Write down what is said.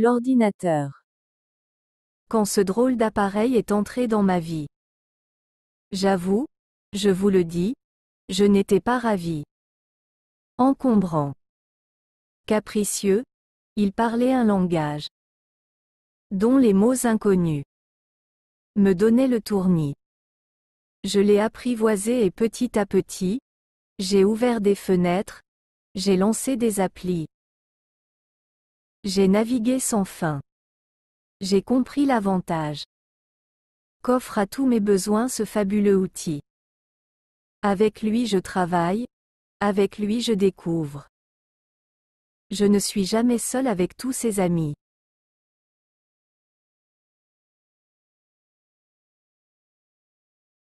L'ordinateur. Quand ce drôle d'appareil est entré dans ma vie. J'avoue, je vous le dis, je n'étais pas ravi. Encombrant. Capricieux, il parlait un langage dont les mots inconnus me donnaient le tournis. Je l'ai apprivoisé et petit à petit, j'ai ouvert des fenêtres, j'ai lancé des applis. J'ai navigué sans fin. J'ai compris l'avantage qu'offre à tous mes besoins ce fabuleux outil. Avec lui je travaille, avec lui je découvre. Je ne suis jamais seul avec tous ses amis.